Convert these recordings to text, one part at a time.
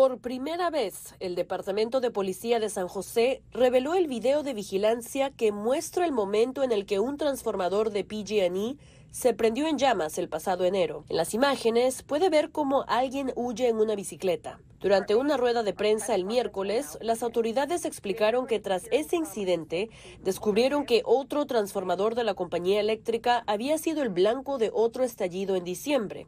Por primera vez, el Departamento de Policía de San José reveló el video de vigilancia que muestra el momento en el que un transformador de PG&E se prendió en llamas el pasado enero. En las imágenes puede ver cómo alguien huye en una bicicleta. Durante una rueda de prensa el miércoles, las autoridades explicaron que tras ese incidente descubrieron que otro transformador de la compañía eléctrica había sido el blanco de otro estallido en diciembre.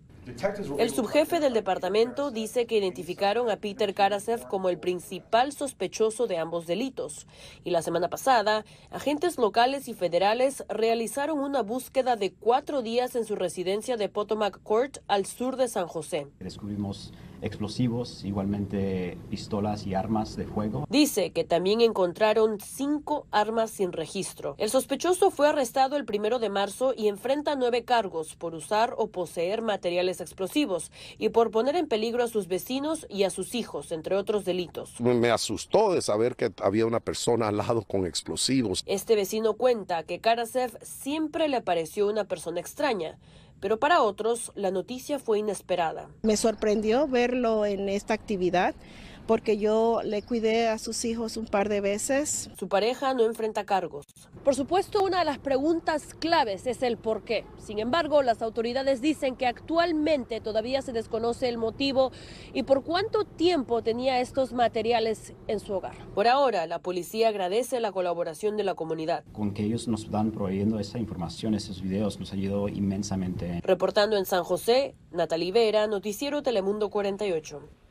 El subjefe del departamento dice que identificaron a Peter Karasev como el principal sospechoso de ambos delitos. Y la semana pasada, agentes locales y federales realizaron una búsqueda de cuatro días en su residencia de Potomac Court al sur de San José. Descubrimos explosivos, igualmente pistolas y armas de fuego. Dice que también encontraron cinco armas sin registro. El sospechoso fue arrestado el primero de marzo y enfrenta nueve cargos por usar o poseer materiales explosivos y por poner en peligro a sus vecinos y a sus hijos, entre otros delitos. Me asustó de saber que había una persona al lado con explosivos. Este vecino cuenta que Karasev siempre le pareció una persona extraña pero para otros la noticia fue inesperada. Me sorprendió verlo en esta actividad porque yo le cuidé a sus hijos un par de veces. Su pareja no enfrenta cargos. Por supuesto, una de las preguntas claves es el por qué. Sin embargo, las autoridades dicen que actualmente todavía se desconoce el motivo y por cuánto tiempo tenía estos materiales en su hogar. Por ahora, la policía agradece la colaboración de la comunidad. Con que ellos nos dan proveyendo esa información, esos videos, nos ayudó inmensamente. Reportando en San José, Natalie Vera, Noticiero Telemundo 48.